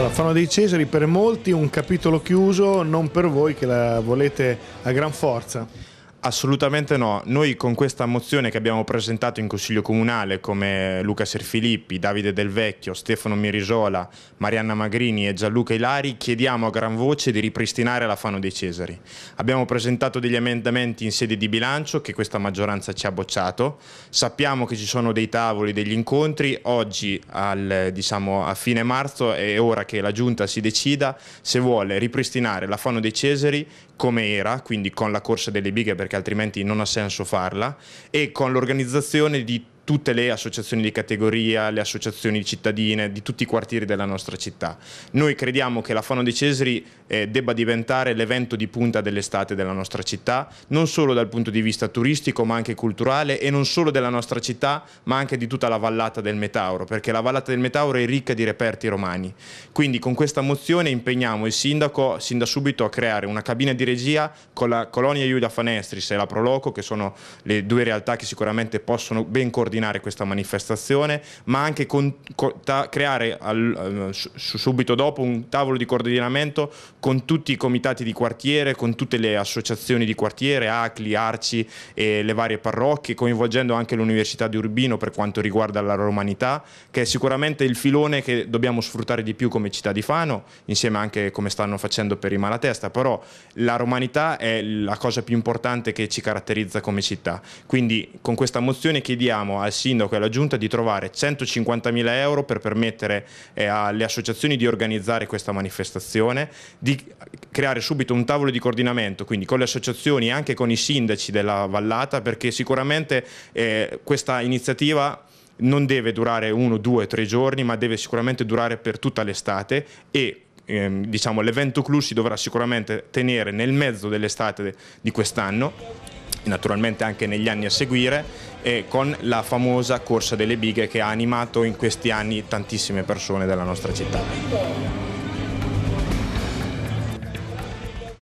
Allora, Fano dei Cesari per molti un capitolo chiuso, non per voi che la volete a gran forza. Assolutamente no, noi con questa mozione che abbiamo presentato in Consiglio Comunale come Luca Serfilippi, Davide Del Vecchio, Stefano Mirisola, Marianna Magrini e Gianluca Ilari chiediamo a gran voce di ripristinare la Fano dei Cesari. Abbiamo presentato degli emendamenti in sede di bilancio che questa maggioranza ci ha bocciato, sappiamo che ci sono dei tavoli, degli incontri, oggi al, diciamo, a fine marzo è ora che la Giunta si decida se vuole ripristinare la Fano dei Cesari come era, quindi con la corsa delle bighe perché perché altrimenti non ha senso farla, e con l'organizzazione di tutte le associazioni di categoria, le associazioni cittadine di tutti i quartieri della nostra città. Noi crediamo che la Fono dei Cesri eh, debba diventare l'evento di punta dell'estate della nostra città, non solo dal punto di vista turistico ma anche culturale e non solo della nostra città ma anche di tutta la vallata del Metauro, perché la vallata del Metauro è ricca di reperti romani. Quindi con questa mozione impegniamo il sindaco sin da subito a creare una cabina di regia con la Colonia Iulia Fanestris e la Proloco, che sono le due realtà che sicuramente possono ben coordinare coordinare questa manifestazione, ma anche con, co, ta, creare al, eh, subito dopo un tavolo di coordinamento con tutti i comitati di quartiere, con tutte le associazioni di quartiere, ACLI, ARCI e le varie parrocchie, coinvolgendo anche l'Università di Urbino per quanto riguarda la romanità, che è sicuramente il filone che dobbiamo sfruttare di più come città di Fano, insieme anche come stanno facendo per i Malatesta, però la romanità è la cosa più importante che ci caratterizza come città. Quindi con questa mozione chiediamo al sindaco e alla giunta di trovare 150.000 euro per permettere eh, alle associazioni di organizzare questa manifestazione, di creare subito un tavolo di coordinamento, quindi con le associazioni e anche con i sindaci della vallata, perché sicuramente eh, questa iniziativa non deve durare uno, due, tre giorni, ma deve sicuramente durare per tutta l'estate e ehm, diciamo, l'evento clou si dovrà sicuramente tenere nel mezzo dell'estate di quest'anno naturalmente anche negli anni a seguire e con la famosa corsa delle bighe che ha animato in questi anni tantissime persone della nostra città.